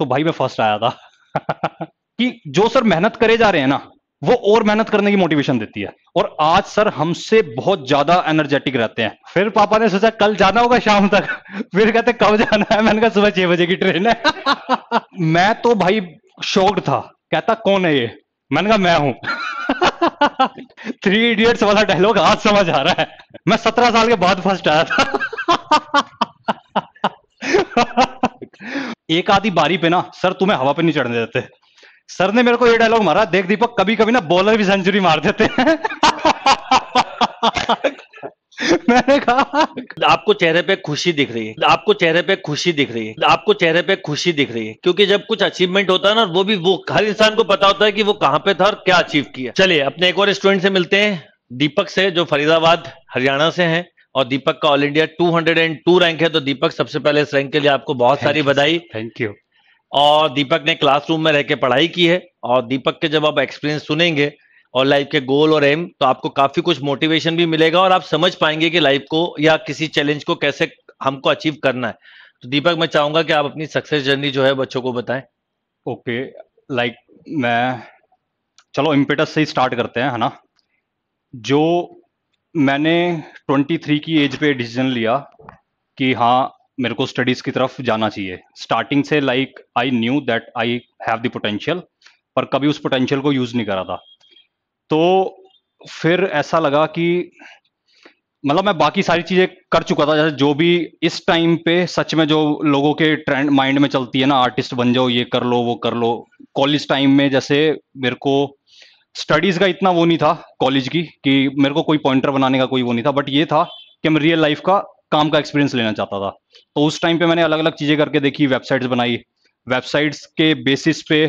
तो भाई मैं फर्स्ट आया था कि जो सर मेहनत करे जा रहे हैं ना वो और मेहनत करने की मोटिवेशन देती है और आज सर हमसे बहुत ज्यादा एनर्जेटिक रहते हैं फिर पापा ने सोचा कल जाना होगा शाम तक फिर कहते कब जाना है मैंने कहा सुबह छह बजे की ट्रेन है मैं तो भाई शॉक्ड था कहता कौन है ये मैंने कहा मैं हूं थ्री इडियट्स वाला डायलॉग आज समझ आ रहा है मैं सत्रह साल के बाद फर्स्ट आया था एक आधी बारी पे ना सर तुम्हें हवा पे नहीं चढ़ने देते सर ने मेरे को ये डायलॉग मारा देख दीपक कभी कभी ना बॉलर भी सेंचुरी मार देते मैंने कहा आपको चेहरे पे खुशी दिख रही है आपको चेहरे पे खुशी दिख रही है आपको चेहरे पे खुशी दिख रही है क्योंकि जब कुछ अचीवमेंट होता है ना वो भी वो हर इंसान को पता होता है कि वो कहाँ पे था और क्या अचीव किया चलिए अपने एक और स्टूडेंट से मिलते हैं दीपक से जो फरीदाबाद हरियाणा से हैं और दीपक का ऑल इंडिया 202 रैंक है तो दीपक सबसे पहले इस रैंक के लिए आपको बहुत सारी बधाई थैंक यू और दीपक ने क्लासरूम में रह के पढ़ाई की है और दीपक के जब आप एक्सपीरियंस सुनेंगे और लाइफ के गोल और एम तो आपको काफी कुछ मोटिवेशन भी मिलेगा और आप समझ पाएंगे कि लाइफ को या किसी चैलेंज को कैसे हमको अचीव करना है तो दीपक मैं चाहूंगा कि आप अपनी सक्सेस जर्नी जो है बच्चों को बताएं ओके लाइक मैं चलो इम्पेटस से ही स्टार्ट करते हैं है ना जो मैंने 23 की एज पे डिसीजन लिया कि हाँ मेरे को स्टडीज़ की तरफ जाना चाहिए स्टार्टिंग से like I knew that I have the potential पर कभी उस पोटेंशियल को यूज़ नहीं करा था तो फिर ऐसा लगा कि मतलब मैं बाकी सारी चीज़ें कर चुका था जैसे जो भी इस टाइम पे सच में जो लोगों के ट्रेंड माइंड में चलती है ना आर्टिस्ट बन जाओ ये कर लो वो कर लो कॉलेज टाइम में जैसे मेरे को स्टडीज का इतना वो नहीं था कॉलेज की कि मेरे को कोई पॉइंटर बनाने का कोई वो नहीं था बट ये था कि मैं रियल लाइफ का काम का एक्सपीरियंस लेना चाहता था तो उस टाइम पे मैंने अलग अलग चीज़ें करके देखी वेबसाइट्स बनाई वेबसाइट्स के बेसिस पे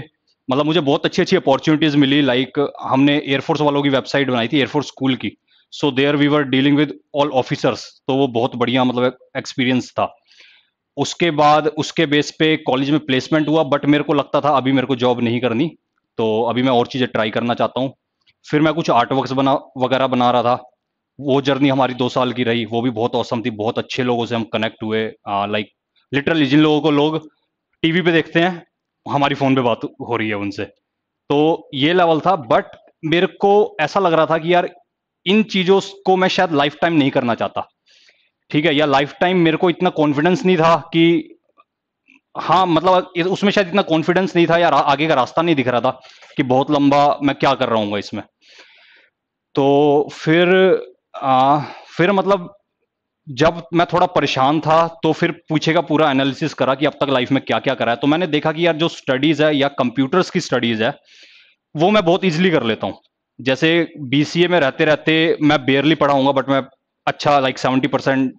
मतलब मुझे बहुत अच्छी अच्छी अपॉर्चुनिटीज मिली लाइक हमने एयरफोर्स वालों की वेबसाइट बनाई थी एयरफोर्स स्कूल की so there we were dealing with all officers तो वो बहुत बढ़िया मतलब एक्सपीरियंस था उसके बाद उसके बेस पे कॉलेज में प्लेसमेंट हुआ बट मेरे को लगता था अभी मेरे को जॉब नहीं करनी तो अभी मैं और चीज़ें ट्राई करना चाहता हूँ फिर मैं कुछ आर्ट वर्क्स बना वगैरह बना रहा था वो जर्नी हमारी दो साल की रही वो भी बहुत औसम थी बहुत अच्छे लोगों से हम कनेक्ट हुए लाइक लिटरली जिन लोगों को लोग टीवी पे देखते हैं हमारी फ़ोन पे बात हो रही है उनसे तो ये लेवल था बट मेरे को ऐसा लग रहा था कि यार इन चीज़ों को मैं शायद लाइफ टाइम नहीं करना चाहता ठीक है या लाइफ टाइम मेरे को इतना कॉन्फिडेंस नहीं था कि हाँ मतलब उसमें शायद इतना कॉन्फिडेंस नहीं था या आगे का रास्ता नहीं दिख रहा था कि बहुत लंबा मैं क्या कर रहा हूँ इसमें तो फिर आ, फिर मतलब जब मैं थोड़ा परेशान था तो फिर पूछे का पूरा एनालिसिस करा कि अब तक लाइफ में क्या क्या करा है तो मैंने देखा कि यार जो स्टडीज है या कंप्यूटर्स की स्टडीज है वो मैं बहुत इजीली कर लेता हूँ जैसे बी में रहते रहते मैं बेयरली पढ़ाऊंगा बट मैं अच्छा लाइक सेवेंटी परसेंट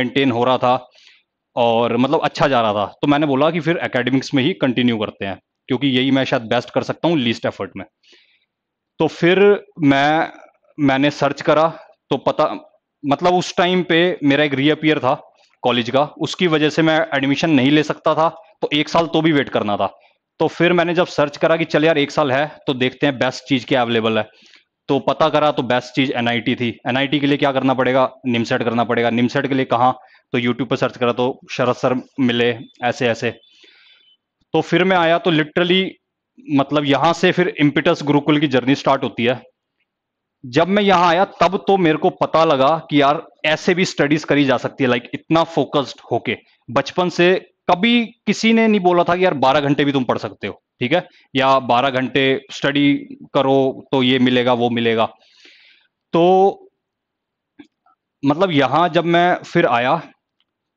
मेंटेन हो रहा था और मतलब अच्छा जा रहा था तो मैंने बोला कि फिर एकेडमिक्स में ही कंटिन्यू करते हैं क्योंकि यही मैं शायद बेस्ट कर सकता हूँ लीस्ट एफर्ट में तो फिर मैं मैंने सर्च करा तो पता मतलब उस टाइम पे मेरा एक रीअपियर था कॉलेज का उसकी वजह से मैं एडमिशन नहीं ले सकता था तो एक साल तो भी वेट करना था तो फिर मैंने जब सर्च करा कि चल यार एक साल है तो देखते हैं बेस्ट चीज़ क्या अवेलेबल है तो पता करा तो बेस्ट चीज़ एन थी एनआईटी के लिए क्या करना पड़ेगा निमसेट e करना पड़ेगा निमसेट e के लिए कहाँ तो यूट्यूब पर सर्च करा तो शरद सर मिले ऐसे ऐसे तो फिर मैं आया तो लिटरली मतलब यहां से फिर इम्पिटस गुरुकुल की जर्नी स्टार्ट होती है जब मैं यहाँ आया तब तो मेरे को पता लगा कि यार ऐसे भी स्टडीज करी जा सकती है लाइक इतना फोकस्ड होके बचपन से कभी किसी ने नहीं बोला था कि यार 12 घंटे भी तुम पढ़ सकते हो ठीक है या 12 घंटे स्टडी करो तो ये मिलेगा वो मिलेगा तो मतलब यहां जब मैं फिर आया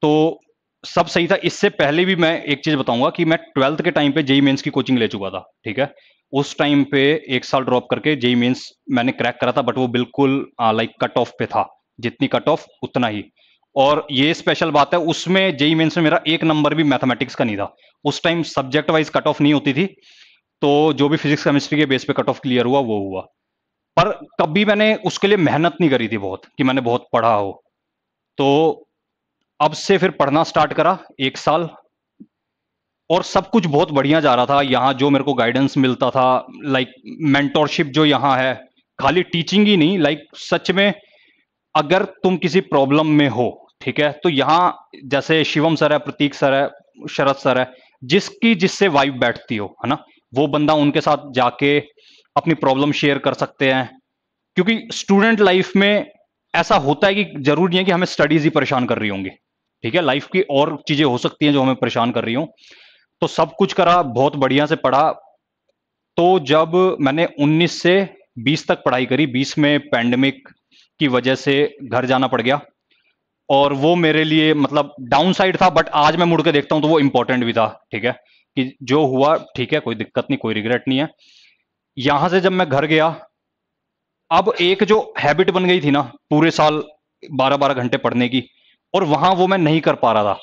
तो सब सही था इससे पहले भी मैं एक चीज बताऊंगा कि मैं ट्वेल्थ के टाइम पे जेई मेन्स की कोचिंग ले चुका था ठीक है उस टाइम पे एक साल ड्रॉप करके जेई मेन्स मैंने क्रैक करा था बट वो बिल्कुल लाइक कट ऑफ पे था जितनी कट ऑफ उतना ही और ये स्पेशल बात है उसमें जेई मेन्स में मेरा एक नंबर भी मैथमेटिक्स का नहीं था उस time subject wise cut off नहीं होती थी तो जो भी फिजिक्स केमिस्ट्री के बेस पे कट ऑफ क्लियर हुआ वो हुआ पर कभी मैंने उसके लिए मेहनत नहीं करी थी बहुत कि मैंने बहुत पढ़ा हो तो अब से फिर पढ़ना स्टार्ट करा एक साल और सब कुछ बहुत बढ़िया जा रहा था यहाँ जो मेरे को गाइडेंस मिलता था लाइक मेंटोरशिप जो यहाँ है खाली टीचिंग ही नहीं लाइक सच में अगर तुम किसी प्रॉब्लम में हो ठीक है तो यहाँ जैसे शिवम सर है प्रतीक सर है शरद सर है जिसकी जिससे वाइफ बैठती हो है ना वो बंदा उनके साथ जाके अपनी प्रॉब्लम शेयर कर सकते हैं क्योंकि स्टूडेंट लाइफ में ऐसा होता है कि जरूरी है कि हमें स्टडीज ही परेशान कर रही होंगी ठीक है लाइफ की और चीजें हो सकती हैं जो हमें परेशान कर रही हूं तो सब कुछ करा बहुत बढ़िया से पढ़ा तो जब मैंने 19 से 20 तक पढ़ाई करी 20 में पैंडमिक की वजह से घर जाना पड़ गया और वो मेरे लिए मतलब डाउन साइड था बट आज मैं मुड़ के देखता हूं तो वो इंपॉर्टेंट भी था ठीक है कि जो हुआ ठीक है कोई दिक्कत नहीं कोई रिग्रेट नहीं है यहां से जब मैं घर गया अब एक जो हैबिट बन गई थी ना पूरे साल बारह बारह घंटे पढ़ने की और वहां वो मैं नहीं कर पा रहा था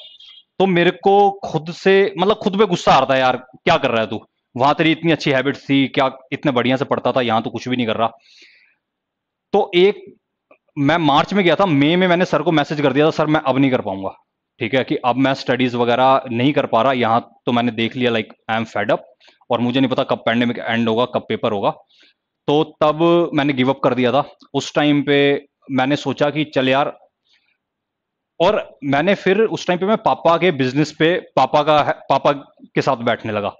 तो मेरे को खुद से मतलब खुद पे गुस्सा आ रहा था यार क्या कर रहा है तू वहां तेरी इतनी अच्छी हैबिट थी क्या इतने बढ़िया से पढ़ता था यहां तो कुछ भी नहीं कर रहा तो एक मैं मार्च में गया था मई में मैंने सर को मैसेज कर दिया था सर मैं अब नहीं कर पाऊंगा ठीक है कि अब मैं स्टडीज वगैरह नहीं कर पा रहा यहाँ तो मैंने देख लिया like I am fed up और मुझे नहीं पता कब पैंडेमिक एंड होगा कब पेपर होगा तो तब मैंने गिव अप कर दिया था उस टाइम पे मैंने सोचा कि चल यार और मैंने फिर उस टाइम पे मैं पापा के बिजनेस पे पापा का पापा के साथ बैठने लगा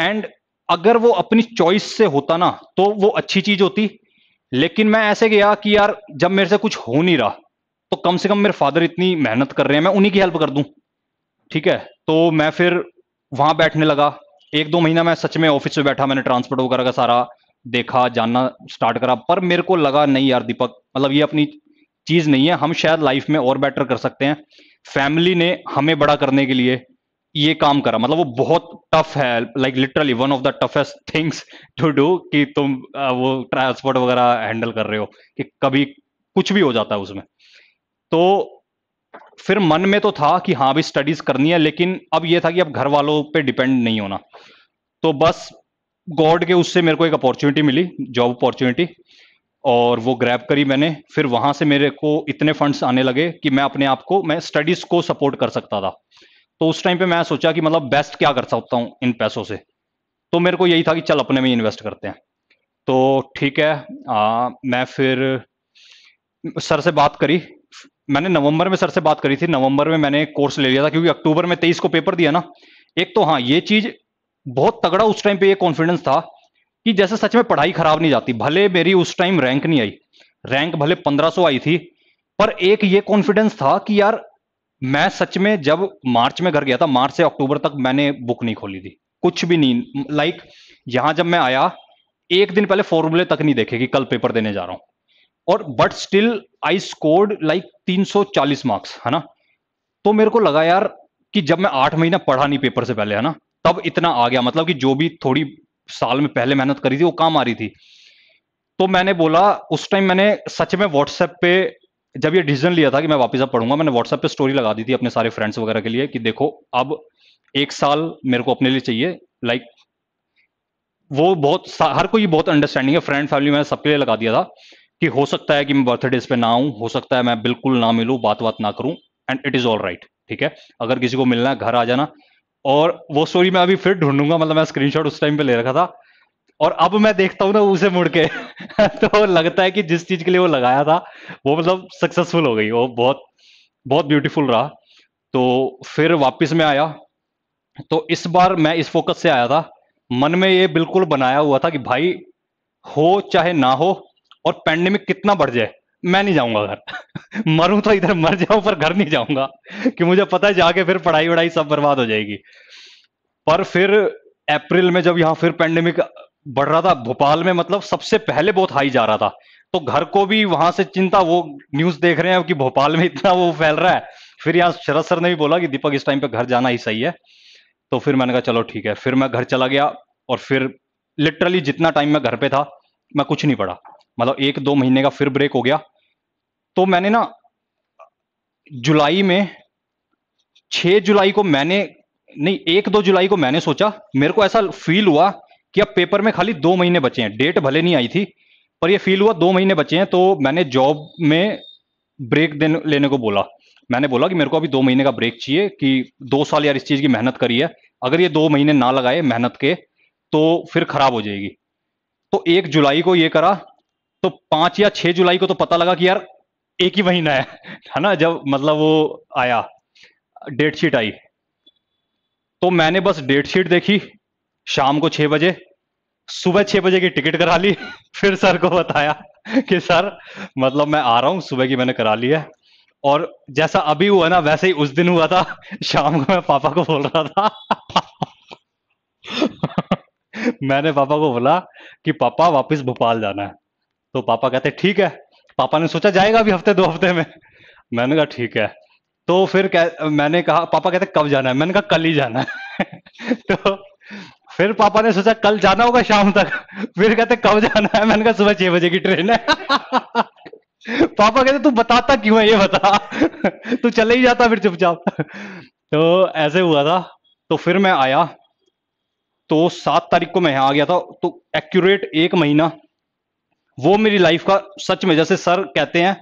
एंड अगर वो अपनी चॉइस से होता ना तो वो अच्छी चीज होती लेकिन मैं ऐसे गया कि यार जब मेरे से कुछ हो नहीं रहा तो कम से कम मेरे फादर इतनी मेहनत कर रहे हैं मैं उन्हीं की हेल्प कर दूं ठीक है तो मैं फिर वहां बैठने लगा एक दो महीना मैं सच में ऑफिस में बैठा मैंने ट्रांसपोर्ट वगैरह का सारा देखा जानना स्टार्ट करा पर मेरे को लगा नहीं यार दीपक मतलब ये अपनी चीज नहीं है हम शायद लाइफ में और बेटर कर सकते हैं फैमिली ने हमें बड़ा करने के लिए ये काम करा मतलब वो बहुत टफ है like literally one of the toughest things to do कि तुम वो ट्रांसपोर्ट वगैरह हैंडल कर रहे हो कि कभी कुछ भी हो जाता है उसमें तो फिर मन में तो था कि हाँ भी स्टडीज करनी है लेकिन अब ये था कि अब घर वालों पे डिपेंड नहीं होना तो बस गॉड के उससे मेरे को एक अपॉर्चुनिटी मिली जॉब अपॉर्चुनिटी और वो ग्रैब करी मैंने फिर वहां से मेरे को इतने फंड्स आने लगे कि मैं अपने आप को मैं स्टडीज को सपोर्ट कर सकता था तो उस टाइम पे मैं सोचा कि मतलब बेस्ट क्या कर सकता हूँ इन पैसों से तो मेरे को यही था कि चल अपने में इन्वेस्ट करते हैं तो ठीक है आ, मैं फिर सर से बात करी मैंने नवंबर में सर से बात करी थी नवंबर में मैंने कोर्स ले लिया था क्योंकि अक्टूबर में तेईस को पेपर दिया ना एक तो हाँ ये चीज बहुत तगड़ा उस टाइम पे ये कॉन्फिडेंस था कि जैसे सच में पढ़ाई खराब नहीं जाती भले मेरी उस टाइम रैंक नहीं आई रैंक भले 1500 आई थी पर एक ये कॉन्फिडेंस था कि यार मैं सच में जब मार्च में घर गया था मार्च से अक्टूबर तक मैंने बुक नहीं खोली थी कुछ भी नहीं लाइक यहां जब मैं आया एक दिन पहले फॉर्मूले तक नहीं देखे कि कल पेपर देने जा रहा हूं और but still I scored like 340 marks है ना तो मेरे को लगा यार कि जब मैं आठ महीना पढ़ा नहीं पेपर से पहले है ना तब इतना आ गया मतलब कि जो भी थोड़ी साल में पहले मेहनत करी थी वो काम आ रही थी तो मैंने बोला उस टाइम मैंने सच में व्हाट्सएप पे जब ये डिसीजन लिया था कि मैं वापस अब पढ़ूंगा मैंने व्हाट्सएप पे स्टोरी लगा दी थी अपने सारे फ्रेंड्स वगैरह के लिए कि देखो अब एक साल मेरे को अपने लिए चाहिए लाइक like, वो बहुत हर कोई बहुत अंडरस्टैंडिंग है फ्रेंड फैमिली मैंने सबके लिए लगा दिया था कि हो सकता है कि मैं बर्थडेज पे ना आऊं हो सकता है मैं बिल्कुल ना मिलूं बात बात ना करूं and it is all right ठीक है अगर किसी को मिलना है घर आ जाना और वो स्टोरी मैं अभी फिर ढूंढूंगा मतलब मैं स्क्रीनशॉट उस टाइम पे ले रखा था और अब मैं देखता हूँ ना उसे मुड़ के तो लगता है कि जिस चीज के लिए वो लगाया था वो मतलब सक्सेसफुल हो गई वो बहुत बहुत ब्यूटीफुल रहा तो फिर वापस में आया तो इस बार मैं इस फोकस से आया था मन में ये बिल्कुल बनाया हुआ था कि भाई हो चाहे ना हो और पैंडेमिक कितना बढ़ जाए मैं नहीं जाऊंगा घर मरूं तो इधर मर जाऊं पर घर नहीं जाऊंगा कि मुझे पता है जाके फिर पढ़ाई वढ़ाई सब बर्बाद हो जाएगी पर फिर अप्रैल में जब यहाँ फिर पेंडेमिक बढ़ रहा था भोपाल में मतलब सबसे पहले बहुत हाई जा रहा था तो घर को भी वहां से चिंता वो न्यूज देख रहे हैं कि भोपाल में इतना वो फैल रहा है फिर यहाँ शरद सर ने भी बोला कि दीपक इस टाइम पे घर जाना ही सही है तो फिर मैंने कहा चलो ठीक है फिर मैं घर चला गया और फिर लिटरली जितना टाइम मैं घर पे था मैं कुछ नहीं पढ़ा मतलब एक दो महीने का फिर ब्रेक हो गया तो मैंने ना जुलाई में छह जुलाई को मैंने नहीं एक दो जुलाई को मैंने सोचा मेरे को ऐसा फील हुआ कि अब पेपर में खाली दो महीने बचे हैं डेट भले नहीं आई थी पर ये फील हुआ दो महीने बचे हैं तो मैंने जॉब में ब्रेक देने लेने को बोला मैंने बोला कि मेरे को अभी दो महीने का ब्रेक चाहिए कि दो साल यार इस चीज़ की मेहनत करी है अगर ये दो महीने ना लगाए मेहनत के तो फिर खराब हो जाएगी तो एक जुलाई को ये करा तो पांच या छह जुलाई को तो पता लगा कि यार एक ही महीना है है ना जब मतलब वो आया डेट शीट आई तो मैंने बस डेट शीट देखी शाम को छह बजे सुबह छह बजे की टिकट करा ली फिर सर को बताया कि सर मतलब मैं आ रहा हूं सुबह की मैंने करा ली है और जैसा अभी हुआ ना वैसे ही उस दिन हुआ था शाम को मैं पापा को बोल रहा था मैंने पापा को बोला कि पापा वापस भोपाल जाना है तो पापा कहते ठीक है पापा ने सोचा जाएगा अभी हफ्ते दो हफ्ते में मैंने कहा ठीक है तो फिर कह, मैंने कहा पापा कहते कब जाना है मैंने कहा कल ही जाना है तो फिर पापा ने सोचा कल जाना होगा शाम तक फिर कहते कब जाना है मैंने कहा सुबह छह बजे की ट्रेन है पापा कहते तू बताता क्यों है ये बता तू चले ही जाता फिर चुपचाप तो ऐसे हुआ था तो फिर मैं आया तो सात तारीख को मैं यहां आ गया था तो एक्यूरेट एक महीना वो मेरी लाइफ का सच में जैसे सर कहते हैं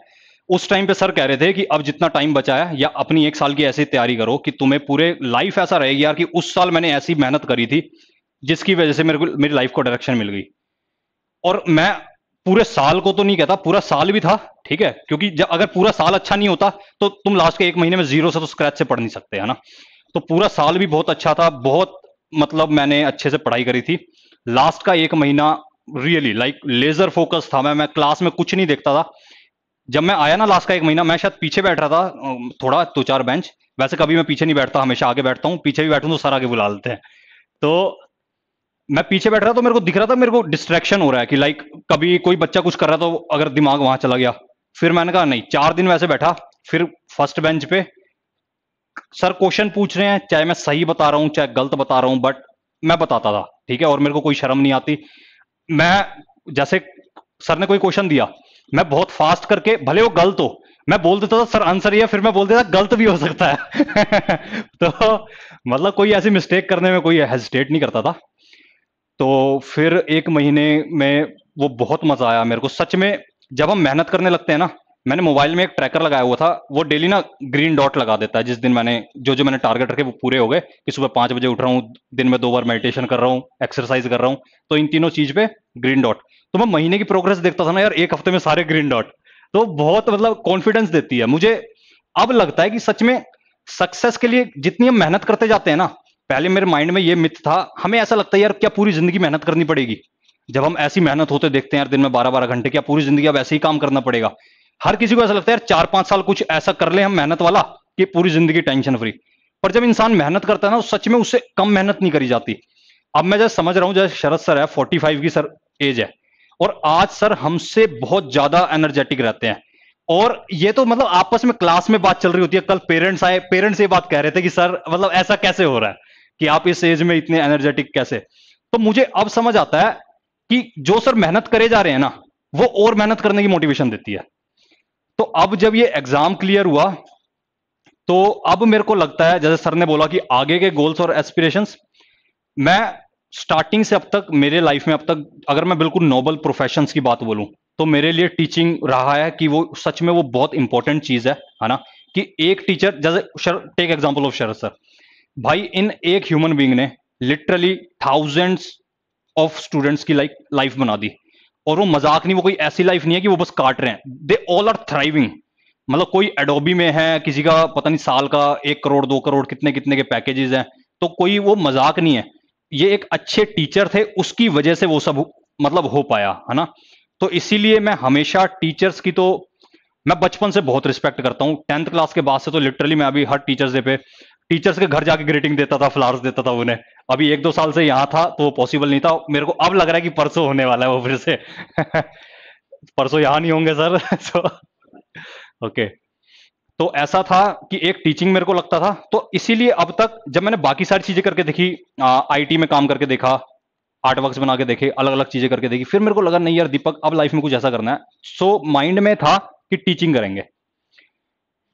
उस टाइम पे सर कह रहे थे कि अब जितना टाइम बचा है या अपनी एक साल की ऐसी तैयारी करो कि तुम्हें पूरे लाइफ ऐसा रहेगी यार कि उस साल मैंने ऐसी मेहनत करी थी जिसकी वजह से मेरे को मेरी लाइफ को डायरेक्शन मिल गई और मैं पूरे साल को तो नहीं कहता पूरा साल भी था ठीक है क्योंकि जब अगर पूरा साल अच्छा नहीं होता तो तुम लास्ट के एक महीने में जीरो से तो स्क्रैच से पढ़ नहीं सकते है ना तो पूरा साल भी बहुत अच्छा था बहुत मतलब मैंने अच्छे से पढ़ाई करी थी लास्ट का एक महीना रियली लाइक लेजर फोकस था मैं मैं क्लास में कुछ नहीं देखता था जब मैं आया ना लास्ट का एक महीना मैं शायद पीछे बैठ रहा था थोड़ा दो चार बेंच वैसे कभी मैं पीछे नहीं बैठता हमेशा आगे बैठता हूँ पीछे भी बैठूँ तो सर आगे बुला लेते हैं तो मैं पीछे बैठ रहा तो मेरे को दिख रहा था मेरे को डिस्ट्रैक्शन हो रहा है कि लाइक कभी कोई बच्चा कुछ कर रहा था अगर दिमाग वहां चला गया फिर मैंने कहा नहीं चार दिन वैसे बैठा फिर फर्स्ट बेंच पे सर क्वेश्चन पूछ रहे हैं चाहे मैं सही बता रहा हूँ चाहे गलत बता रहा हूँ बट मैं बताता था ठीक है और मेरे को कोई शर्म नहीं आती मैं जैसे सर ने कोई क्वेश्चन दिया मैं बहुत फास्ट करके भले वो गलत हो मैं बोल देता था सर आंसर ये फिर मैं बोल देता गलत भी हो सकता है तो मतलब कोई ऐसी मिस्टेक करने में कोई हेजिटेट नहीं करता था तो फिर एक महीने में वो बहुत मजा आया मेरे को सच में जब हम मेहनत करने लगते हैं ना मैंने मोबाइल में एक ट्रैकर लगाया हुआ था वो डेली ना ग्रीन डॉट लगा देता है जिस दिन मैंने जो जो मैंने टारगेट रखे वो पूरे हो गए कि सुबह पांच बजे उठ रहा हूँ दिन में दो बार मेडिटेशन कर रहा हूँ एक्सरसाइज कर रहा हूँ तो इन तीनों चीज पे ग्रीन डॉट तो मैं महीने की प्रोग्रेस देखता था ना यार एक हफ्ते में सारे ग्रीन डॉट तो बहुत मतलब कॉन्फिडेंस देती है मुझे अब लगता है कि सच में सक्सेस के लिए जितनी हम मेहनत करते जाते हैं ना पहले मेरे माइंड में ये मिथ था हमें ऐसा लगता है यार क्या पूरी जिंदगी मेहनत करनी पड़ेगी जब हम ऐसी मेहनत होते देखते हैं यार दिन में बारह बारह घंटे क्या पूरी जिंदगी अब ऐसे ही काम करना पड़ेगा हर किसी को ऐसा लगता है यार चार पांच साल कुछ ऐसा कर ले हम मेहनत वाला कि पूरी जिंदगी टेंशन फ्री पर जब इंसान मेहनत करता है ना सच में उससे कम मेहनत नहीं करी जाती अब मैं जैसे समझ रहा हूं जैसे शरद सर है फोर्टी फाइव की सर एज है और आज सर हमसे बहुत ज्यादा एनर्जेटिक रहते हैं और ये तो मतलब आपस में क्लास में बात चल रही होती है कल पेरेंट्स आए पेरेंट्स ये बात कह रहे थे कि सर मतलब ऐसा कैसे हो रहा है कि आप इस एज में इतने एनर्जेटिक कैसे तो मुझे अब समझ आता है कि जो सर मेहनत करे जा रहे हैं ना वो और मेहनत करने की मोटिवेशन देती है तो अब जब ये एग्जाम क्लियर हुआ तो अब मेरे को लगता है जैसे सर ने बोला कि आगे के गोल्स और एस्पिरेशंस मैं स्टार्टिंग से अब तक मेरे लाइफ में अब तक अगर मैं बिल्कुल नोबल प्रोफेशंस की बात बोलूं तो मेरे लिए टीचिंग रहा है कि वो सच में वो बहुत इंपॉर्टेंट चीज है है ना कि एक टीचर जैसे take example of Sharad sir भाई इन एक ह्यूमन बींग ने लिटरली थाउजेंड्स ऑफ स्टूडेंट्स की लाइक लाइफ बना दी और वो मजाक नहीं वो कोई ऐसी लाइफ नहीं है कि वो बस काट रहे हैं दे ऑल आर थ्राइविंग मतलब कोई एडोबी में है किसी का पता नहीं साल का एक करोड़ दो करोड़ कितने कितने के पैकेजेस हैं तो कोई वो मजाक नहीं है ये एक अच्छे टीचर थे उसकी वजह से वो सब मतलब हो पाया है ना तो इसीलिए मैं हमेशा टीचर्स की तो मैं बचपन से बहुत रिस्पेक्ट करता हूँ टेंथ क्लास के बाद से तो लिटरली मैं अभी हर टीचर्स डे पे टीचर्स के घर जाके ग्रीटिंग देता था फ्लावर्स देता था उन्हें अभी एक दो साल से यहाँ था तो वो पॉसिबल नहीं था मेरे को अब लग रहा है कि परसों होने वाला है वो फिर से परसों यहाँ नहीं होंगे सर तो ओके तो ऐसा था कि एक टीचिंग मेरे को लगता था तो इसीलिए अब तक जब मैंने बाकी सारी चीजें करके देखी आईटी में काम करके देखा आर्ट वर्क बना के देखे अलग अलग चीजें करके देखी फिर मेरे को लगा नहीं यार दीपक अब लाइफ में कुछ ऐसा करना है सो माइंड में था कि टीचिंग करेंगे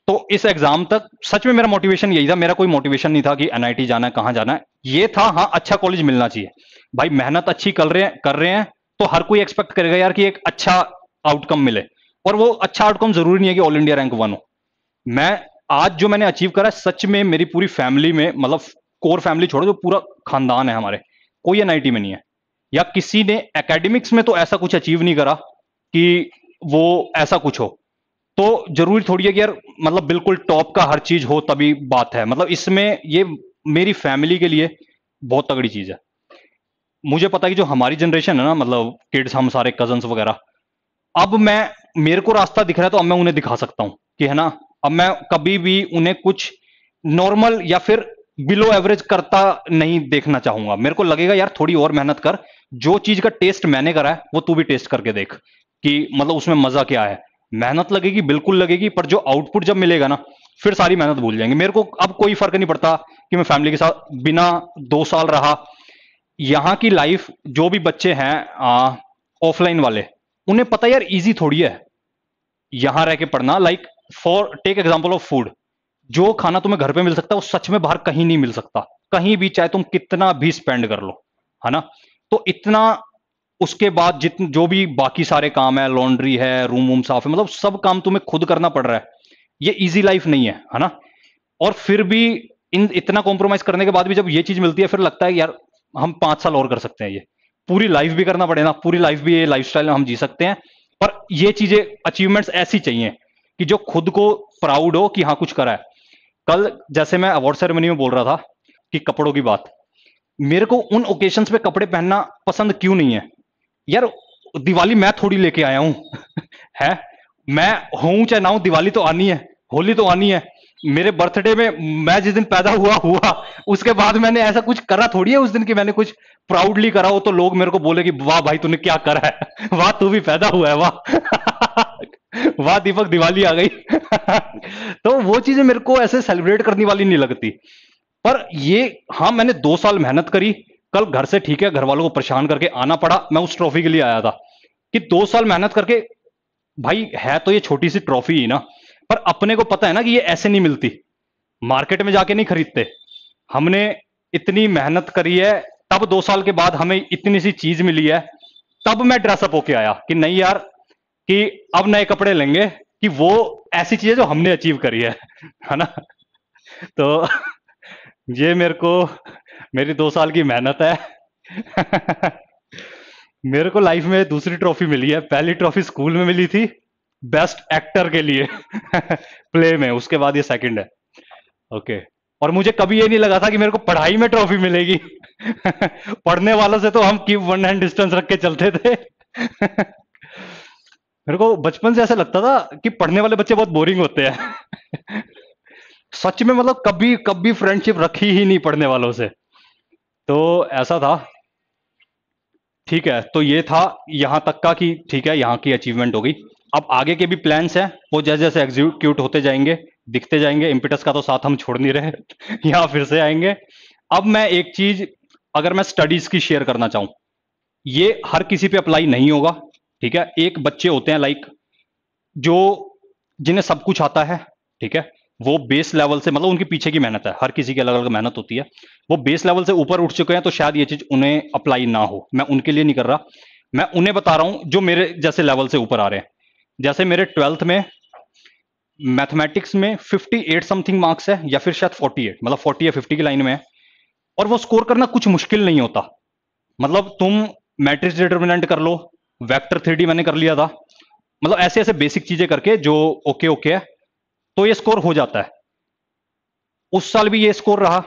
तो इस एग्जाम तक सच में मेरा मोटिवेशन यही था मेरा कोई मोटिवेशन नहीं था कि एनआईटी जाना है कहां जाना है ये था हाँ अच्छा कॉलेज मिलना चाहिए भाई मेहनत अच्छी कर रहे हैं कर रहे हैं तो हर कोई एक्सपेक्ट करेगा यार कि एक अच्छा आउटकम मिले और वो अच्छा आउटकम जरूरी नहीं है कि ऑल इंडिया रैंक वन हो मैं आज जो मैंने अचीव करा सच में मेरी पूरी फैमिली में मतलब कोर फैमिली छोड़ो जो पूरा खानदान है हमारे कोई एन में नहीं है या किसी ने एकेडमिक्स में तो ऐसा कुछ अचीव नहीं करा कि वो ऐसा कुछ हो तो जरूरी थोड़ी है कि यार मतलब बिल्कुल टॉप का हर चीज हो तभी बात है मतलब इसमें ये मेरी फैमिली के लिए बहुत तगड़ी चीज है मुझे पता है कि जो हमारी जनरेशन है ना मतलब किड्स हम सारे कजन वगैरह अब मैं मेरे को रास्ता दिख रहा है तो अब मैं उन्हें दिखा सकता हूं कि है ना अब मैं कभी भी उन्हें कुछ नॉर्मल या फिर बिलो एवरेज करता नहीं देखना चाहूंगा मेरे को लगेगा यार थोड़ी और मेहनत कर जो चीज का टेस्ट मैंने करा है वो तू भी टेस्ट करके देख कि मतलब उसमें मजा क्या है मेहनत लगेगी बिल्कुल लगेगी पर जो आउटपुट जब मिलेगा ना फिर सारी मेहनत भूल जाएंगे मेरे को अब कोई फर्क नहीं पड़ता कि मैं फैमिली के साथ बिना दो साल रहा यहाँ की लाइफ जो भी बच्चे हैं ऑफलाइन वाले उन्हें पता यार इजी थोड़ी है यहां रह के पढ़ना like for take example of food जो खाना तुम्हें घर पे मिल सकता है वो सच में बाहर कहीं नहीं मिल सकता कहीं भी चाहे तुम कितना भी स्पेंड कर लो है ना तो इतना उसके बाद जितने जो भी बाकी सारे काम है लॉन्ड्री है रूम वूम साफ है मतलब सब काम तुम्हें खुद करना पड़ रहा है ये इजी लाइफ नहीं है है ना और फिर भी इन इतना कॉम्प्रोमाइज करने के बाद भी जब ये चीज मिलती है फिर लगता है यार हम पांच साल और कर सकते हैं ये पूरी लाइफ भी करना पड़े ना पूरी लाइफ भी ये लाइफ में हम जी सकते हैं पर ये चीजें अचीवमेंट्स ऐसी चाहिए कि जो खुद को प्राउड हो कि हाँ कुछ करा है कल जैसे मैं अवार्ड सेरेमनी में बोल रहा था कि कपड़ों की बात मेरे को उन ओकेशन पे कपड़े पहनना पसंद क्यों नहीं है यार दिवाली मैं थोड़ी लेके आया हूं है मैं हूं चाहे ना हूं दिवाली तो आनी है होली तो आनी है मेरे बर्थडे में मैं जिस दिन पैदा हुआ हुआ उसके बाद मैंने ऐसा कुछ करा थोड़ी है उस दिन की मैंने कुछ प्राउडली करा हो तो लोग मेरे को बोले कि वाह भाई तूने क्या करा है वाह तू भी पैदा हुआ है वाह वाह दीपक दिवाली आ गई तो वो चीजें मेरे को ऐसे सेलिब्रेट करने वाली नहीं लगती पर ये हाँ मैंने दो साल मेहनत करी कल घर से ठीक है घर वालों को परेशान करके आना पड़ा मैं उस ट्रॉफी के लिए आया था कि दो साल मेहनत करके भाई है तो ये छोटी सी ट्रॉफी ही ना पर अपने को पता है ना कि ये ऐसे नहीं मिलती मार्केट में जाके नहीं खरीदते हमने इतनी मेहनत करी है तब दो साल के बाद हमें इतनी सी चीज मिली है तब मैं ड्रेसअप होके आया कि नहीं यार कि अब नए कपड़े लेंगे कि वो ऐसी चीज है जो हमने अचीव करी है है ना तो ये मेरे को मेरी दो साल की मेहनत है मेरे को लाइफ में दूसरी ट्रॉफी मिली है पहली ट्रॉफी स्कूल में मिली थी बेस्ट एक्टर के लिए प्ले में उसके बाद ये सेकंड है ओके okay. और मुझे कभी ये नहीं लगा था कि मेरे को पढ़ाई में ट्रॉफी मिलेगी पढ़ने वालों से तो हम कीप वन हैंड डिस्टेंस रख के चलते थे मेरे को बचपन से ऐसा लगता था कि पढ़ने वाले बच्चे बहुत बोरिंग होते हैं सच में मतलब कभी कभी फ्रेंडशिप रखी ही नहीं पढ़ने वालों से तो ऐसा था ठीक है तो ये था यहां तक का कि ठीक है यहां की अचीवमेंट हो गई अब आगे के भी प्लान्स हैं वो जैसे जैसे एग्जीक्यूट होते जाएंगे दिखते जाएंगे इम्पिटस का तो साथ हम छोड़ नहीं रहे यहां फिर से आएंगे अब मैं एक चीज अगर मैं स्टडीज की शेयर करना चाहूं ये हर किसी पे अप्लाई नहीं होगा ठीक है एक बच्चे होते हैं लाइक जो जिन्हें सब कुछ आता है ठीक है वो बेस लेवल से मतलब उनके पीछे की मेहनत है हर किसी की अलग अलग मेहनत होती है वो बेस लेवल से ऊपर उठ चुके हैं तो शायद ये चीज उन्हें अप्लाई ना हो मैं उनके लिए नहीं कर रहा मैं उन्हें बता रहा हूं जो मेरे जैसे लेवल से ऊपर आ रहे हैं जैसे मेरे ट्वेल्थ में मैथमेटिक्स में 58 समथिंग मार्क्स है या फिर शायद 48 मतलब 40 या 50 की लाइन में है और वो स्कोर करना कुछ मुश्किल नहीं होता मतलब तुम मैट्रिक्स डिटर्मिनेंट कर लो वेक्टर थ्री मैंने कर लिया था मतलब ऐसे ऐसे बेसिक चीजें करके जो ओके ओके है तो ये स्कोर हो जाता है उस साल भी ये स्कोर रहा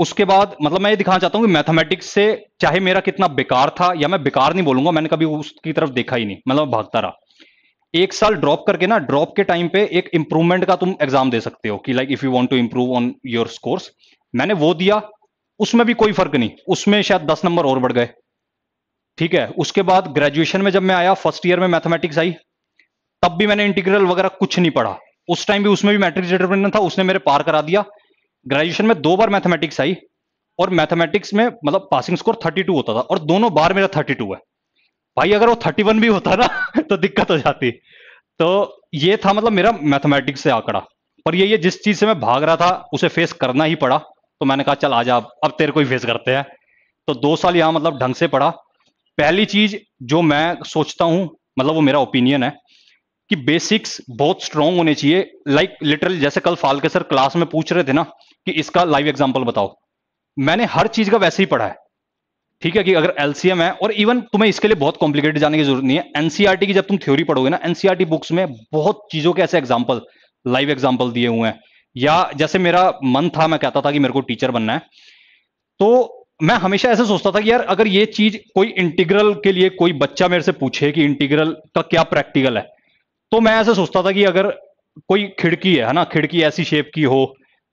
उसके बाद मतलब मैं ये दिखाना चाहता हूं कि मैथमेटिक्स से चाहे मेरा कितना बेकार था या मैं बेकार नहीं बोलूंगा मैंने कभी उसकी तरफ देखा ही नहीं मतलब भागता रहा एक साल ड्रॉप करके ना ड्रॉप के टाइम पे एक इंप्रूवमेंट का तुम एग्जाम दे सकते हो कि like if you want to improve on your scores मैंने वो दिया उसमें भी कोई फर्क नहीं उसमें शायद दस नंबर और बढ़ गए ठीक है उसके बाद ग्रेजुएशन में जब मैं आया फर्स्ट ईयर में मैथमेटिक्स आई तब भी मैंने इंटीग्रल वगैरह कुछ नहीं पढ़ा उस टाइम भी उसमें भी मैट्रिक्स डिटर्मिनेंट था उसने मेरे पार करा दिया ग्रेजुएशन में दो बार मैथमेटिक्स आई और मैथमेटिक्स में मतलब पासिंग स्कोर 32 होता था और दोनों बार मेरा 32 है भाई अगर वो 31 भी होता ना तो दिक्कत हो जाती तो ये था मतलब मेरा मैथमेटिक्स से आंकड़ा पर ये ये जिस चीज से मैं भाग रहा था उसे फेस करना ही पड़ा तो मैंने कहा चल जा अब तेरे को ही फेस करते हैं तो दो साल यहाँ मतलब ढंग से पढ़ा पहली चीज जो मैं सोचता हूँ मतलब वो मेरा ओपिनियन है कि बेसिक्स बहुत स्ट्रांग होने चाहिए लाइक like, लिटरल जैसे कल फालके सर क्लास में पूछ रहे थे ना कि इसका लाइव एग्जाम्पल बताओ मैंने हर चीज का वैसे ही पढ़ा है ठीक है कि अगर एलसीएम है और इवन तुम्हें इसके लिए बहुत कॉम्प्लिकेटेड जाने की जरूरत नहीं है एनसीआरटी e की जब तुम थ्योरी पढ़ोगे ना एनसीआरटी बुक्स e में बहुत चीजों के ऐसे एग्जाम्पल लाइव एग्जाम्पल दिए हुए हैं या जैसे मेरा मन था मैं कहता था कि मेरे को टीचर बनना है तो मैं हमेशा ऐसे सोचता था कि यार अगर ये चीज कोई इंटीग्रल के लिए कोई बच्चा मेरे से पूछे कि इंटीग्रल का क्या प्रैक्टिकल है तो मैं ऐसे सोचता था कि अगर कोई खिड़की है ना खिड़की ऐसी शेप की हो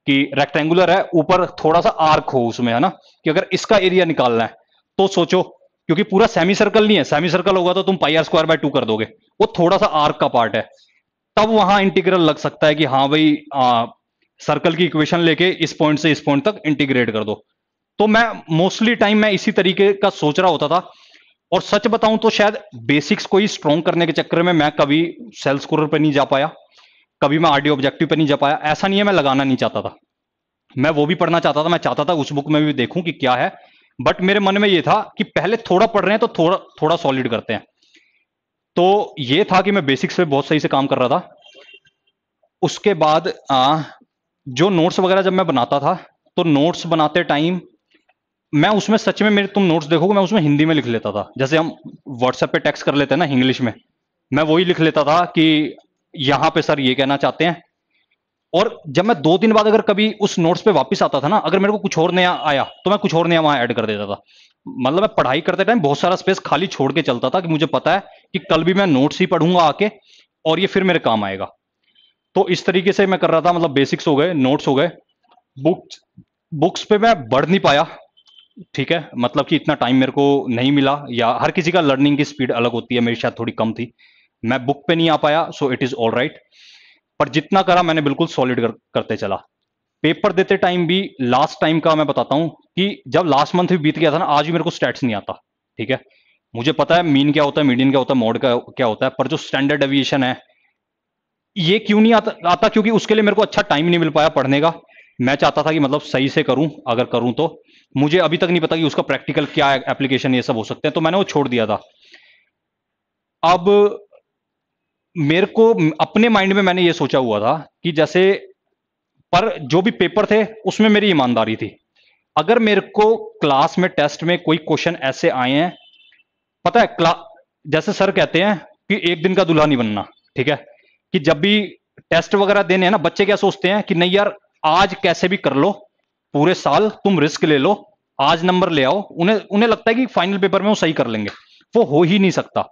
कि रेक्टेंगुलर है ऊपर थोड़ा सा आर्क हो उसमें है ना कि अगर इसका एरिया निकालना है तो सोचो क्योंकि पूरा सेमी सर्कल नहीं है सेमी सर्कल होगा तो तुम pi r square by two कर दोगे वो थोड़ा सा आर्क का पार्ट है तब वहां इंटीग्रल लग सकता है कि हाँ भाई आ, सर्कल की इक्वेशन लेके इस पॉइंट से इस पॉइंट तक इंटीग्रेट कर दो तो मैं मोस्टली टाइम मैं इसी तरीके का सोच रहा होता था और सच बताऊं तो शायद बेसिक्स को ही स्ट्रॉन्ग करने के चक्कर में मैं कभी सेल्स स्कोर पर नहीं जा पाया कभी मैं आरडी ऑब्जेक्टिव पर नहीं जा पाया ऐसा नहीं है मैं लगाना नहीं चाहता था मैं वो भी पढ़ना चाहता था मैं चाहता था उस बुक में भी देखूं कि क्या है बट मेरे मन में ये था कि पहले थोड़ा पढ़ रहे हैं तो थोड़ा थोड़ा सॉलिड करते हैं तो ये था कि मैं बेसिक्स पे बहुत सही से काम कर रहा था उसके बाद आ, जो नोट्स वगैरह जब मैं बनाता था तो नोट्स बनाते टाइम मैं उसमें सच में मेरे तुम नोट्स देखोगे मैं उसमें हिंदी में लिख लेता था जैसे हम व्हाट्सएप पे टेक्स्ट कर लेते हैं ना इंग्लिश में मैं वही लिख लेता था कि यहाँ पे सर ये कहना चाहते हैं और जब मैं दो दिन बाद अगर कभी उस नोट्स पे वापस आता था ना अगर मेरे को कुछ और नया आया तो मैं कुछ और नया वहां ऐड कर देता था मतलब मैं पढ़ाई करते टाइम बहुत सारा स्पेस खाली छोड़ के चलता था कि मुझे पता है कि कल भी मैं नोट्स ही पढ़ूंगा आके और ये फिर मेरे काम आएगा तो इस तरीके से मैं कर रहा था मतलब बेसिक्स हो गए नोट्स हो गए बुक्स बुक्स पे मैं बढ़ नहीं पाया ठीक है मतलब कि इतना टाइम मेरे को नहीं मिला या हर किसी का लर्निंग की स्पीड अलग होती है मेरी शायद थोड़ी कम थी मैं बुक पे नहीं आ पाया so it is all right पर जितना करा मैंने बिल्कुल सॉलिड कर, करते चला पेपर देते टाइम भी लास्ट टाइम का मैं बताता हूं कि जब लास्ट मंथ भी बीत गया था ना आज भी मेरे को स्टैट्स नहीं आता ठीक है मुझे पता है मीन क्या होता है मीडियन क्या होता है मोड का क्या होता है पर जो स्टैंडर्ड एविएशन है ये क्यों नहीं आता आता क्योंकि उसके लिए मेरे को अच्छा टाइम नहीं मिल पाया पढ़ने का मैं चाहता था कि मतलब सही से करूं अगर करूं तो मुझे अभी तक नहीं पता कि उसका प्रैक्टिकल क्या एप्लीकेशन ये सब हो सकते हैं तो मैंने वो छोड़ दिया था अब मेरे को अपने माइंड में मैंने ये सोचा हुआ था कि जैसे पर जो भी पेपर थे उसमें मेरी ईमानदारी थी अगर मेरे को क्लास में टेस्ट में कोई क्वेश्चन ऐसे आए हैं पता है क्ला जैसे सर कहते हैं कि एक दिन का दुल्हा नहीं बनना ठीक है कि जब भी टेस्ट वगैरह देने हैं ना बच्चे क्या सोचते हैं कि नहीं यार आज कैसे भी कर लो पूरे साल तुम रिस्क ले लो आज नंबर ले आओ उन्हें उन्हें लगता है कि फाइनल पेपर में वो सही कर लेंगे वो हो ही नहीं सकता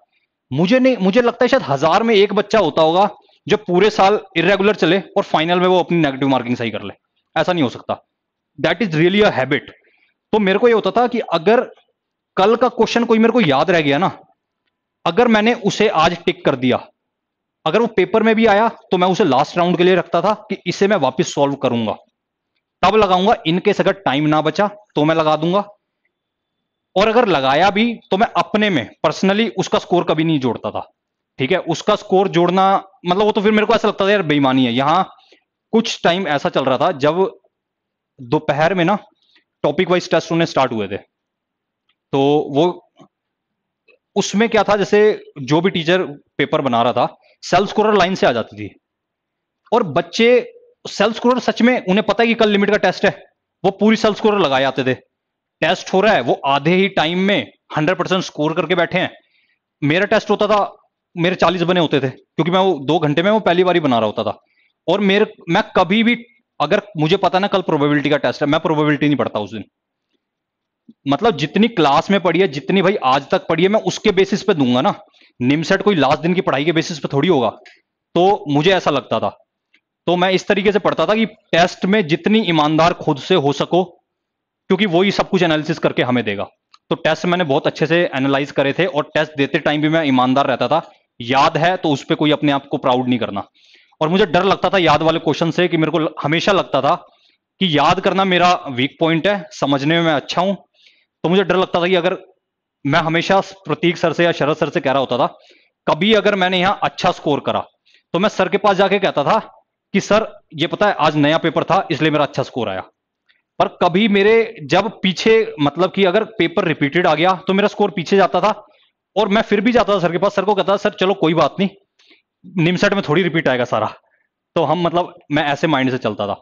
मुझे नहीं मुझे लगता है शायद हजार में एक बच्चा होता होगा जो पूरे साल इरेगुलर चले और फाइनल में वो अपनी नेगेटिव मार्किंग सही कर ले ऐसा नहीं हो सकता that is really a habit तो मेरे को ये होता था कि अगर कल का क्वेश्चन कोई मेरे को याद रह गया ना अगर मैंने उसे आज टिक कर दिया अगर वो पेपर में भी आया तो मैं उसे लास्ट राउंड के लिए रखता था कि इसे मैं वापस सॉल्व करूंगा तब लगाऊंगा इनकेस अगर टाइम ना बचा तो मैं लगा दूंगा और अगर लगाया भी तो मैं अपने में पर्सनली उसका स्कोर कभी नहीं जोड़ता था ठीक है उसका स्कोर जोड़ना मतलब वो तो फिर मेरे को ऐसा लगता था यार बेईमानी है यहां कुछ टाइम ऐसा चल रहा था जब दोपहर में ना टॉपिक वाइज टेस्ट होने स्टार्ट हुए थे तो वो उसमें क्या था जैसे जो भी टीचर पेपर बना रहा था सेल्फ स्कोरर लाइन से आ जाती थी और बच्चे सेल्फ स्कोरर सच में उन्हें पता है कि कल लिमिट का टेस्ट है वो पूरी सेल्फ स्कोरर लगाए आते थे टेस्ट हो रहा है वो आधे ही टाइम में हंड्रेड परसेंट स्कोर करके बैठे हैं मेरा टेस्ट होता था मेरे चालीस बने होते थे क्योंकि मैं वो दो घंटे में वो पहली बार बना रहा होता था और मेरे मैं कभी भी अगर मुझे पता ना कल प्रोबेबिलिटी का टेस्ट है मैं प्रोबेबिलिटी नहीं पढ़ता उस दिन मतलब जितनी क्लास में पढ़ी है जितनी भाई आज तक पढ़ी है मैं उसके बेसिस पे दूंगा ना निमसेट कोई लास्ट दिन की पढ़ाई के बेसिस पे थोड़ी होगा तो मुझे ऐसा लगता था तो मैं इस तरीके से पढ़ता था कि टेस्ट में जितनी ईमानदार खुद से हो सको क्योंकि वही सब कुछ एनालिसिस करके हमें देगा तो टेस्ट मैंने बहुत अच्छे से एनालाइज करे थे और टेस्ट देते टाइम भी मैं ईमानदार रहता था याद है तो उस पर कोई अपने आप को प्राउड नहीं करना और मुझे डर लगता था याद वाले क्वेश्चन से कि मेरे को हमेशा लगता था कि याद करना मेरा वीक पॉइंट है समझने में मैं अच्छा हूं तो मुझे डर लगता था कि अगर मैं हमेशा प्रतीक सर से या शरद सर से कह रहा होता था कभी अगर मैंने यहाँ अच्छा स्कोर करा तो मैं सर के पास जाके कहता था कि सर ये पता है आज नया पेपर था इसलिए मेरा अच्छा स्कोर आया पर कभी मेरे जब पीछे मतलब कि अगर पेपर रिपीटेड आ गया तो मेरा स्कोर पीछे जाता था और मैं फिर भी जाता था सर के पास सर को कहता था सर चलो कोई बात नहीं निमसेट में थोड़ी रिपीट आएगा सारा तो हम मतलब मैं ऐसे माइंड से चलता था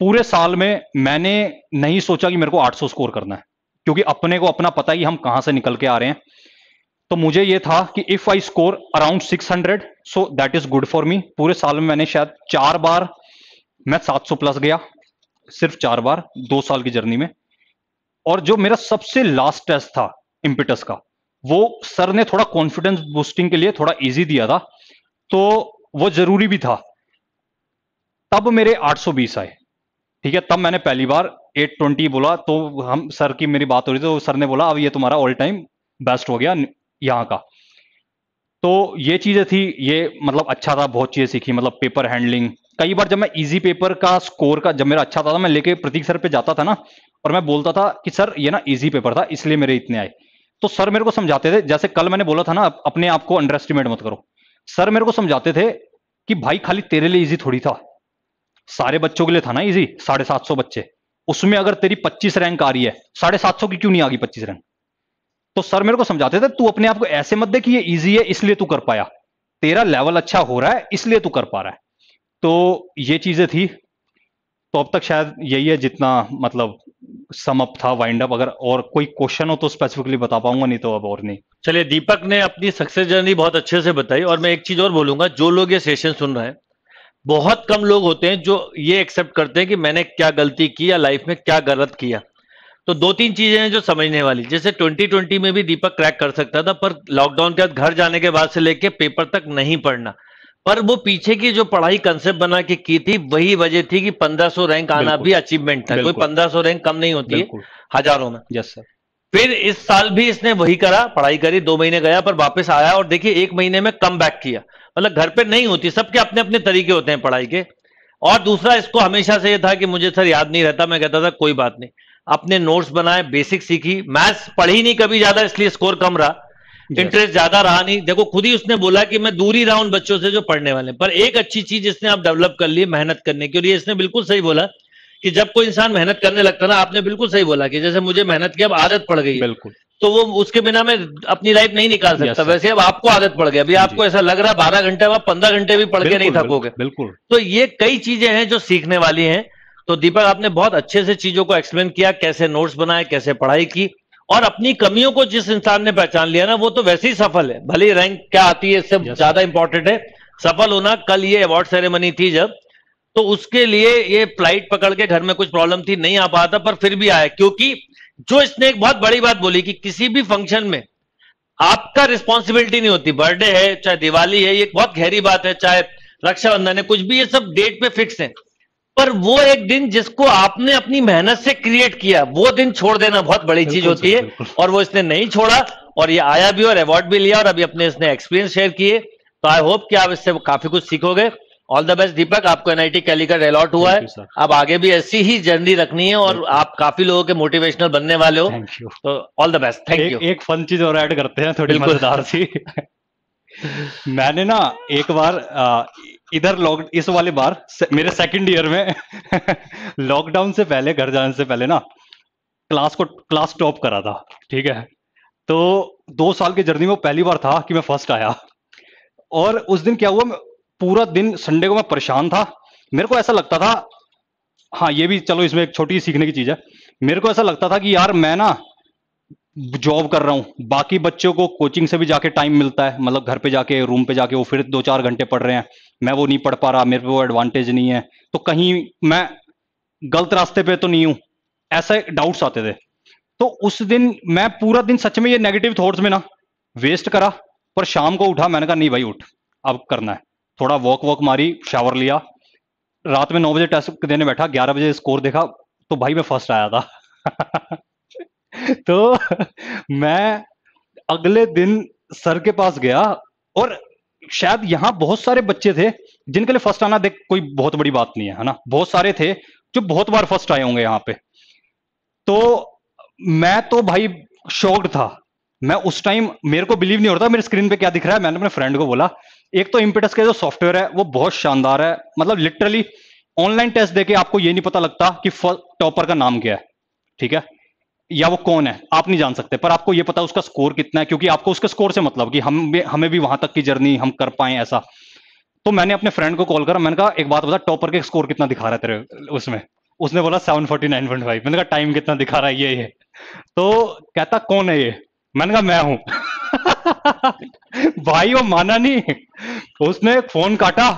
पूरे साल में मैंने नहीं सोचा कि मेरे को 800 स्कोर करना है क्योंकि अपने को अपना पता ही हम कहां से निकल के आ रहे हैं तो मुझे यह था कि if I score around 600 so that is good for me पूरे साल में मैंने शायद चार बार मैं 700 प्लस गया सिर्फ चार बार दो साल की जर्नी में और जो मेरा सबसे लास्ट टेस्ट था इम्पिटस का वो सर ने थोड़ा कॉन्फिडेंस बूस्टिंग के लिए थोड़ा इजी दिया था तो वो जरूरी भी था तब मेरे 820 आए ठीक है तब मैंने पहली बार 820 बोला तो हम सर की मेरी बात हो रही थी तो सर ने बोला अब ये तुम्हारा ऑल टाइम बेस्ट हो गया यहाँ का तो ये चीज़ें थी ये मतलब अच्छा था बहुत चीज़ें सीखी मतलब पेपर हैंडलिंग कई बार जब मैं इजी पेपर का स्कोर का जब मेरा अच्छा था तो मैं लेके प्रतीक सर पे जाता था ना और मैं बोलता था कि सर ये ना इजी पेपर था इसलिए मेरे इतने आए तो सर मेरे को समझाते थे जैसे कल मैंने बोला था ना अपने आप को अंडर एस्टिमेट मत करो सर मेरे को समझाते थे कि भाई खाली तेरे लिए इजी थोड़ी था सारे बच्चों के लिए था ना इजी साढ़े सात सौ बच्चे उसमें अगर तेरी पच्चीस रैंक आ रही है साढ़े सात सौ की क्यों नहीं आ गई पच्चीस रैंक तो सर मेरे को समझाते थे तू अपने आप को ऐसे मत दे कि ये इजी है इसलिए तू कर पाया तेरा लेवल अच्छा हो रहा है इसलिए तू कर पा रहा है तो ये चीजें थी तो अब तक शायद यही है जितना मतलब समअप था वाइंड अप अगर और कोई क्वेश्चन हो तो स्पेसिफिकली बता पाऊंगा नहीं तो अब और नहीं चलिए दीपक ने अपनी सक्सेस जर्नी बहुत अच्छे से बताई और मैं एक चीज और बोलूंगा जो लोग ये सेशन सुन रहे हैं बहुत कम लोग होते हैं जो ये एक्सेप्ट करते हैं कि मैंने क्या गलती की या लाइफ में क्या गलत किया तो दो तीन चीजें हैं जो समझने वाली जैसे 2020 में भी दीपक क्रैक कर सकता था पर लॉकडाउन के बाद घर जाने के बाद से लेके पेपर तक नहीं पढ़ना पर वो पीछे की जो पढ़ाई कंसेप्ट बना के की थी वही वजह थी कि 1500 रैंक आना भी अचीवमेंट था कोई 1500 रैंक कम नहीं होती है हजारों में यस सर फिर इस साल भी इसने वही करा पढ़ाई करी दो महीने गया पर वापस आया और देखिए एक महीने में कम बैक किया मतलब घर पे नहीं होती सबके अपने अपने तरीके होते हैं पढ़ाई के और दूसरा इसको हमेशा से ये था कि मुझे सर याद नहीं रहता मैं कहता था कोई बात नहीं अपने नोट्स बनाए बेसिक सीखी मैथ्स पढ़ी नहीं कभी ज्यादा इसलिए स्कोर कम रहा इंटरेस्ट ज्यादा रहा नहीं देखो खुद ही उसने बोला कि मैं दूरी रहा उन बच्चों से जो पढ़ने वाले पर एक अच्छी चीज इसने आप डेवलप कर ली मेहनत करने की और ये इसने बिल्कुल सही बोला कि जब कोई इंसान मेहनत करने लगता ना आपने बिल्कुल सही बोला कि जैसे मुझे मेहनत की अब आदत पड़ गई बिल्कुल तो वो उसके बिना मैं अपनी लाइफ नहीं निकाल सकता वैसे अब आपको आदत पड़ गई अभी आपको ऐसा लग रहा है बारह घंटे में पंद्रह घंटे भी पढ़ के नहीं थकोगे बिल्कुल तो ये कई चीजें हैं जो सीखने वाली हैं तो दीपक आपने बहुत अच्छे से चीजों को एक्सप्लेन किया कैसे नोट्स बनाए कैसे पढ़ाई की और अपनी कमियों को जिस इंसान ने पहचान लिया ना वो तो वैसे ही सफल है भले रैंक क्या आती है इससे ज्यादा इंपॉर्टेंट है सफल होना कल ये अवार्ड सेरेमनी थी जब तो उसके लिए ये फ्लाइट पकड़ के घर में कुछ प्रॉब्लम थी नहीं आ पाता पर फिर भी आया क्योंकि जो इसने एक बहुत बड़ी बात बोली कि किसी भी फंक्शन में आपका रिस्पॉन्सिबिलिटी नहीं होती बर्थडे है चाहे दिवाली है ये बहुत गहरी बात है चाहे रक्षाबंधन है कुछ भी ये सब डेट पे फिक्स है पर वो एक दिन जिसको आपने अपनी मेहनत से क्रिएट किया वो दिन छोड़ देना बहुत बड़ी चीज होती है और वो इसने नहीं छोड़ा और ये आया भी और अवार्ड भी लिया और अभी अपने इसने एक्सपीरियंस शेयर किए तो आई होप कि आप इससे काफी कुछ सीखोगे ऑल द बेस्ट दीपक आपको एनआईटी कैली का अलॉट हुआ है आप आगे भी ऐसी ही जर्नी रखनी है और आप काफी लोगों के मोटिवेशनल बनने वाले हो थैंक यू तो all the best thank you एक फन चीज और ऐड करते हैं थोड़ी मजेदार सी मैंने ना एक बार इधर लॉक इस वाले बार मेरे सेकंड ईयर में लॉकडाउन से पहले घर जाने से पहले ना क्लास को क्लास टॉप करा था ठीक है तो दो साल की जर्नी में पहली बार था कि मैं फर्स्ट आया और उस दिन क्या हुआ पूरा दिन संडे को मैं परेशान था मेरे को ऐसा लगता था हाँ ये भी चलो इसमें एक छोटी सीखने की चीज है मेरे को ऐसा लगता था कि यार मैं ना जॉब कर रहा हूं बाकी बच्चों को कोचिंग से भी जाके टाइम मिलता है मतलब घर पे जाके रूम पे जाके वो फिर दो चार घंटे पढ़ रहे हैं मैं वो नहीं पढ़ पा रहा मेरे पे वो एडवांटेज नहीं है तो कहीं मैं गलत रास्ते पे तो नहीं हूं ऐसे डाउट्स आते थे तो उस दिन मैं पूरा दिन सच में ये नेगेटिव थॉट्स में ना वेस्ट करा पर शाम को उठा मैंने कहा नहीं भाई उठ अब करना है थोड़ा वॉक वॉक मारी शावर लिया रात में नौ बजे टेस्ट देने बैठा ग्यारह बजे स्कोर देखा तो भाई मैं फर्स्ट आया था तो मैं अगले दिन सर के पास गया और शायद यहाँ बहुत सारे बच्चे थे जिनके लिए फर्स्ट आना देख कोई बहुत बड़ी बात नहीं है है ना बहुत सारे थे जो बहुत बार फर्स्ट आए होंगे यहाँ पे तो मैं तो भाई शॉक्ड था मैं उस टाइम मेरे को बिलीव नहीं होता मेरे स्क्रीन पे क्या दिख रहा है मैंने अपने फ्रेंड को बोला एक तो इम्पिटस का जो सॉफ्टवेयर है वो बहुत शानदार है मतलब लिटरली ऑनलाइन टेस्ट देके आपको ये नहीं पता लगता कि टॉपर का नाम क्या है ठीक है या वो कौन है आप नहीं जान सकते पर आपको ये पता उसका स्कोर कितना है क्योंकि आपको उसके स्कोर से मतलब कि हम हमें भी वहां तक की जर्नी हम कर पाए ऐसा तो मैंने अपने फ्रेंड को कॉल करा मैंने कहा एक बात बता टॉपर के स्कोर कितना दिखा रहा है तेरे उसमें उसने बोला seven forty nine point five मैंने कहा टाइम कितना दिखा रहा है ये ये तो कहता कौन है ये मैंने कहा मैं हूं भाई वो माना नहीं उसने फोन काटा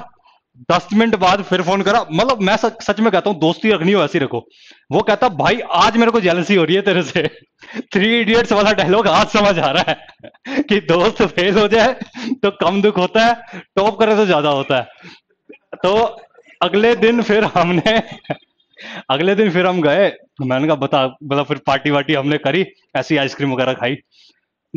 दस मिनट बाद फिर फोन करा मतलब मैं सच, सच में कहता हूँ दोस्ती रखनी हो ऐसी रखो वो कहता भाई आज मेरे को जेलसी हो रही है तेरे से थ्री इडियट्स वाला डायलॉग आज समझ आ रहा है कि दोस्त फेल हो जाए तो कम दुख होता है टॉप करे तो ज्यादा होता है तो अगले दिन फिर हमने अगले दिन फिर हम गए तो मैंने कहा बता मतलब फिर पार्टी वार्टी हमने करी ऐसी आइसक्रीम वगैरह खाई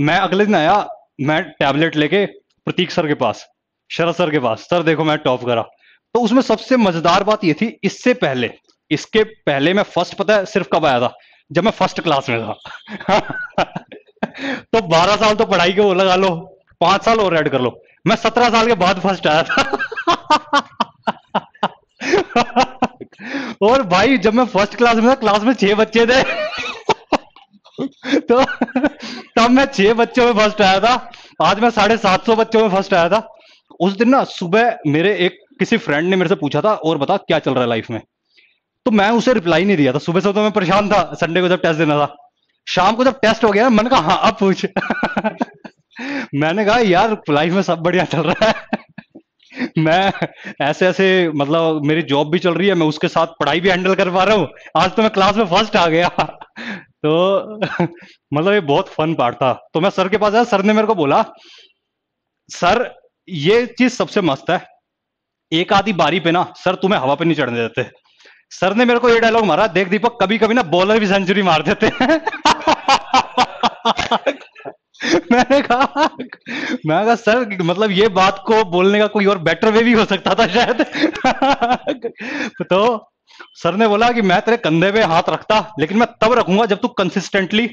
मैं अगले दिन आया मैं टैबलेट लेके प्रतीक सर के पास शरद सर के पास सर देखो मैं टॉप करा तो उसमें सबसे मजेदार बात ये थी इससे पहले इसके पहले मैं फर्स्ट पता है सिर्फ कब आया था जब मैं फर्स्ट क्लास में था तो 12 साल तो पढ़ाई के वो लगा लो पांच साल और ऐड कर लो मैं सत्रह साल के बाद फर्स्ट आया था और भाई जब मैं फर्स्ट क्लास में था क्लास में छह बच्चे थे तो तब मैं छह बच्चों में फर्स्ट आया था आज मैं साढ़े सात सौ बच्चों में फर्स्ट आया था उस दिन ना सुबह मेरे एक किसी फ्रेंड ने मेरे से पूछा था और बता क्या चल रहा है लाइफ में तो मैं उसे रिप्लाई नहीं दिया था सुबह से तो मैं परेशान था संडे को जब टेस्ट देना था शाम को जब टेस्ट हो गया मैंने कहा हाँ अब पूछ मैंने कहा यार लाइफ में सब बढ़िया चल रहा है मैं ऐसे ऐसे मतलब मेरी जॉब भी चल रही है मैं उसके साथ पढ़ाई भी हैंडल कर पा रहा हूँ आज तो मैं क्लास में फर्स्ट आ गया तो मतलब ये बहुत फन पार्ट था तो मैं सर के पास आया सर ने मेरे को बोला सर ये चीज सबसे मस्त है एक आधी बारी पे ना सर तुम्हें हवा पे नहीं चढ़ने देते सर ने मेरे को ये डायलॉग मारा देख दीपक कभी कभी ना बॉलर भी सेंचुरी मार देते मैंने कहा मैं कहा सर मतलब ये बात को बोलने का कोई और बेटर वे भी हो सकता था शायद तो सर ने बोला कि मैं तेरे कंधे पे हाथ रखता लेकिन मैं तब रखूंगा जब तू कंसिस्टेंटली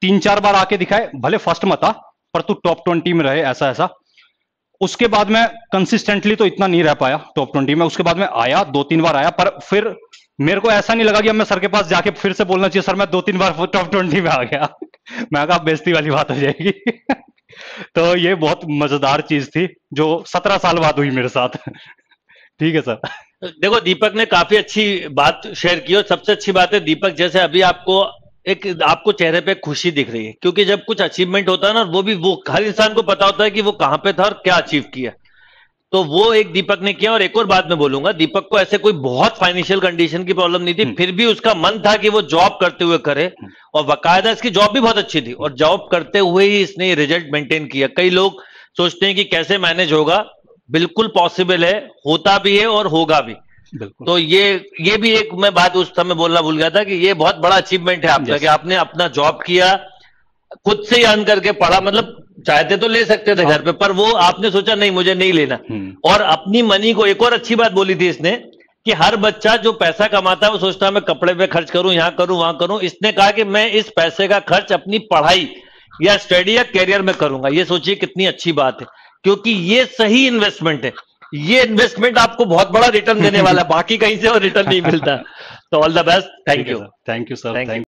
तीन चार बार आके दिखाए भले फर्स्ट मत आ पर तू टॉप ट्वेंटी में रहे ऐसा ऐसा उसके बाद मैं कंसिस्टेंटली तो इतना नहीं रह पाया टॉप ट्वेंटी में उसके बाद में आया दो तीन बार आया पर फिर मेरे को ऐसा नहीं लगा कि अब मैं सर के पास जाके फिर से बोलना चाहिए सर मैं दो तीन बार टॉप ट्वेंटी में आ गया मैं कहा बेजती वाली बात हो जाएगी तो ये बहुत मजेदार चीज थी जो सत्रह साल बाद हुई मेरे साथ ठीक है सर देखो दीपक ने काफी अच्छी बात शेयर की और सबसे अच्छी बात है दीपक जैसे अभी आपको एक आपको चेहरे पे खुशी दिख रही है क्योंकि जब कुछ अचीवमेंट होता है ना वो भी वो हर इंसान को पता होता है कि वो कहाँ पे था और क्या अचीव किया तो वो एक दीपक ने किया और एक और बात मैं बोलूंगा दीपक को ऐसे कोई बहुत फाइनेंशियल कंडीशन की प्रॉब्लम नहीं थी हम्म। फिर भी उसका मन था कि वो जॉब करते हुए करे हम्म। और बाकायदा इसकी जॉब भी बहुत अच्छी थी और जॉब करते हुए ही इसने रिजल्ट मेंटेन किया कई लोग सोचते हैं कि कैसे मैनेज होगा बिल्कुल पॉसिबल है होता भी है और होगा भी तो ये ये भी एक मैं बात उस समय बोलना भूल गया था कि ये बहुत बड़ा अचीवमेंट है आपका कि आपने अपना जॉब किया खुद से ही अर्न करके पढ़ा मतलब चाहते तो ले सकते थे हाँ। घर पे पर वो आपने सोचा नहीं मुझे नहीं लेना हम्म। और अपनी मनी को एक और अच्छी बात बोली थी इसने कि हर बच्चा जो पैसा कमाता है वो सोचता है मैं कपड़े पे खर्च करूं यहां करूं वहां करूं इसने कहा कि मैं इस पैसे का खर्च अपनी पढ़ाई या स्टडी या करियर में करूंगा ये सोचिए कितनी अच्छी बात है क्योंकि ये सही इन्वेस्टमेंट है ये इन्वेस्टमेंट आपको बहुत बड़ा रिटर्न देने वाला है बाकी कहीं से और रिटर्न नहीं मिलता तो all the best thank you thank you sir thank you